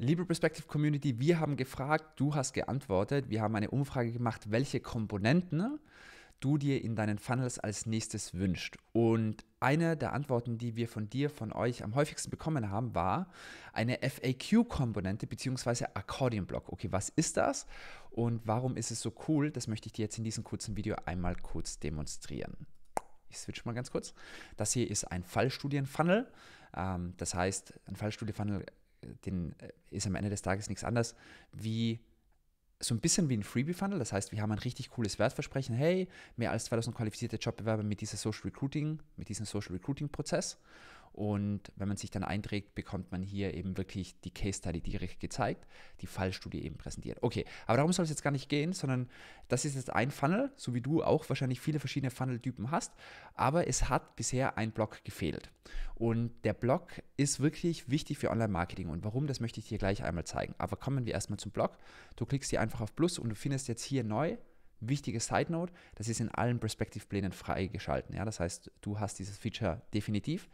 Liebe Perspective Community, wir haben gefragt, du hast geantwortet. Wir haben eine Umfrage gemacht, welche Komponenten du dir in deinen Funnels als nächstes wünscht. Und eine der Antworten, die wir von dir, von euch am häufigsten bekommen haben, war eine FAQ-Komponente bzw. Akkordeon-Block. Okay, was ist das und warum ist es so cool? Das möchte ich dir jetzt in diesem kurzen Video einmal kurz demonstrieren. Ich switch mal ganz kurz. Das hier ist ein Fallstudien-Funnel. Ähm, das heißt, ein Fallstudien-Funnel den äh, ist am Ende des Tages nichts anderes wie so ein bisschen wie ein Freebie-Funnel. Das heißt, wir haben ein richtig cooles Wertversprechen. Hey, mehr als 2000 qualifizierte Jobbewerber mit dieser Social Recruiting, mit diesem Social Recruiting Prozess. Und wenn man sich dann einträgt, bekommt man hier eben wirklich die Case Study direkt gezeigt, die Fallstudie eben präsentiert. Okay, aber darum soll es jetzt gar nicht gehen, sondern das ist jetzt ein Funnel, so wie du auch wahrscheinlich viele verschiedene Funnel-Typen hast, aber es hat bisher ein Block gefehlt. Und der Block ist wirklich wichtig für Online-Marketing. Und warum, das möchte ich dir gleich einmal zeigen. Aber kommen wir erstmal zum Blog. Du klickst hier einfach auf Plus und du findest jetzt hier neu Wichtige Side Note, das ist in allen Perspective-Plänen freigeschalten. Ja? Das heißt, du hast dieses Feature definitiv.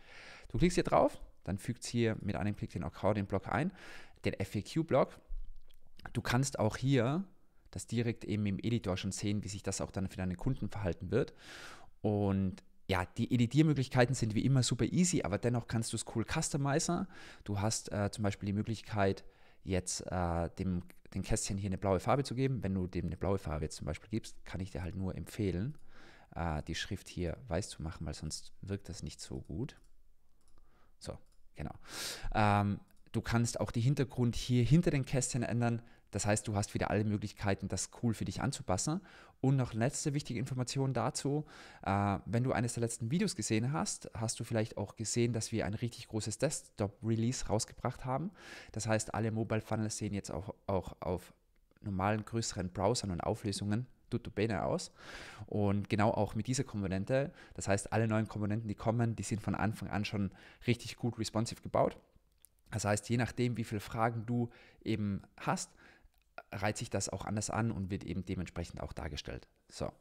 Du klickst hier drauf, dann fügt hier mit einem Klick den Account, Block ein, den FAQ-Block. Du kannst auch hier das direkt eben im Editor schon sehen, wie sich das auch dann für deine Kunden verhalten wird. Und ja, die Editiermöglichkeiten sind wie immer super easy, aber dennoch kannst du es cool customizen. Du hast äh, zum Beispiel die Möglichkeit, jetzt äh, dem den Kästchen hier eine blaue Farbe zu geben. Wenn du dem eine blaue Farbe jetzt zum Beispiel gibst, kann ich dir halt nur empfehlen, äh, die Schrift hier weiß zu machen, weil sonst wirkt das nicht so gut. So, genau. Ähm, du kannst auch den Hintergrund hier hinter den Kästchen ändern. Das heißt, du hast wieder alle Möglichkeiten, das cool für dich anzupassen. Und noch letzte wichtige Information dazu, äh, wenn du eines der letzten Videos gesehen hast, hast du vielleicht auch gesehen, dass wir ein richtig großes Desktop-Release rausgebracht haben. Das heißt, alle Mobile Funnels sehen jetzt auch, auch auf normalen größeren Browsern und Auflösungen tut bene aus. Und genau auch mit dieser Komponente, das heißt, alle neuen Komponenten, die kommen, die sind von Anfang an schon richtig gut responsive gebaut. Das heißt, je nachdem, wie viele Fragen du eben hast, reiht sich das auch anders an und wird eben dementsprechend auch dargestellt. So.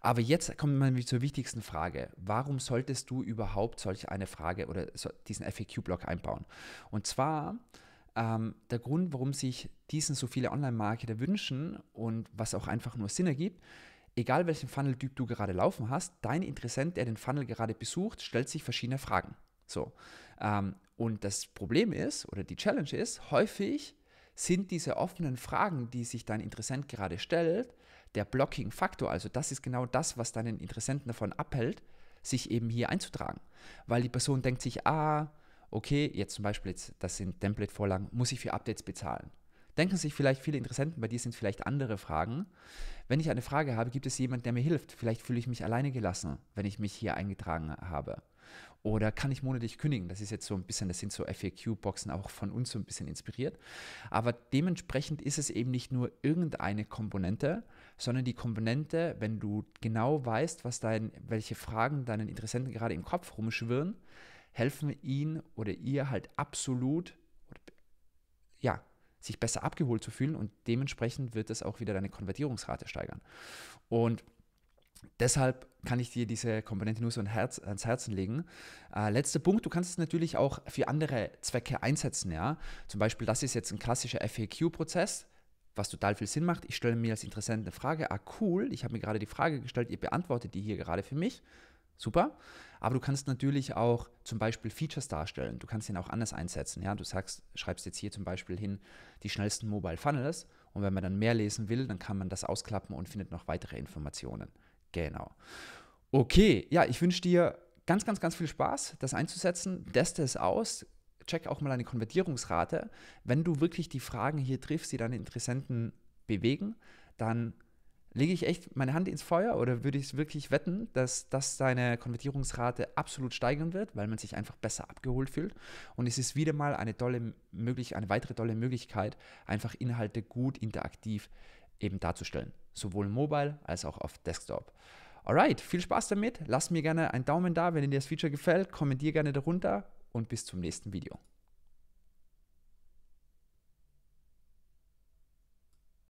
Aber jetzt kommen wir zur wichtigsten Frage. Warum solltest du überhaupt solch eine Frage oder diesen FAQ-Block einbauen? Und zwar ähm, der Grund, warum sich diesen so viele Online-Marketer wünschen und was auch einfach nur Sinn ergibt, egal welchen Funnel-Typ du gerade laufen hast, dein Interessent, der den Funnel gerade besucht, stellt sich verschiedene Fragen. So. Ähm, und das Problem ist, oder die Challenge ist, häufig sind diese offenen Fragen, die sich dein Interessent gerade stellt, der Blocking-Faktor. Also das ist genau das, was deinen Interessenten davon abhält, sich eben hier einzutragen. Weil die Person denkt sich, ah, okay, jetzt zum Beispiel, jetzt, das sind Template-Vorlagen, muss ich für Updates bezahlen? Denken sich vielleicht viele Interessenten, bei dir sind vielleicht andere Fragen. Wenn ich eine Frage habe, gibt es jemanden, der mir hilft? Vielleicht fühle ich mich alleine gelassen, wenn ich mich hier eingetragen habe. Oder kann ich monatlich kündigen? Das ist jetzt so ein bisschen, das sind so FAQ-Boxen auch von uns so ein bisschen inspiriert. Aber dementsprechend ist es eben nicht nur irgendeine Komponente, sondern die Komponente, wenn du genau weißt, was dein, welche Fragen deinen Interessenten gerade im Kopf rumschwirren, helfen ihn oder ihr halt absolut, ja, sich besser abgeholt zu fühlen und dementsprechend wird es auch wieder deine Konvertierungsrate steigern. Und Deshalb kann ich dir diese Komponente nur so ans Herzen legen. Äh, letzter Punkt, du kannst es natürlich auch für andere Zwecke einsetzen. Ja? Zum Beispiel, das ist jetzt ein klassischer FAQ-Prozess, was total viel Sinn macht. Ich stelle mir als Interessent eine Frage. Ah, cool, ich habe mir gerade die Frage gestellt, ihr beantwortet die hier gerade für mich. Super. Aber du kannst natürlich auch zum Beispiel Features darstellen. Du kannst ihn auch anders einsetzen. Ja? Du sagst, schreibst jetzt hier zum Beispiel hin, die schnellsten Mobile Funnels. Und wenn man dann mehr lesen will, dann kann man das ausklappen und findet noch weitere Informationen. Genau. Okay, ja, ich wünsche dir ganz, ganz, ganz viel Spaß, das einzusetzen. Teste es aus. Check auch mal deine Konvertierungsrate. Wenn du wirklich die Fragen hier triffst, die deine Interessenten bewegen, dann lege ich echt meine Hand ins Feuer oder würde ich es wirklich wetten, dass das deine Konvertierungsrate absolut steigern wird, weil man sich einfach besser abgeholt fühlt. Und es ist wieder mal eine, tolle möglich, eine weitere tolle Möglichkeit, einfach Inhalte gut interaktiv eben darzustellen. Sowohl mobile als auch auf Desktop. Alright, viel Spaß damit. Lass mir gerne einen Daumen da, wenn dir das Feature gefällt. Kommentier gerne darunter und bis zum nächsten Video.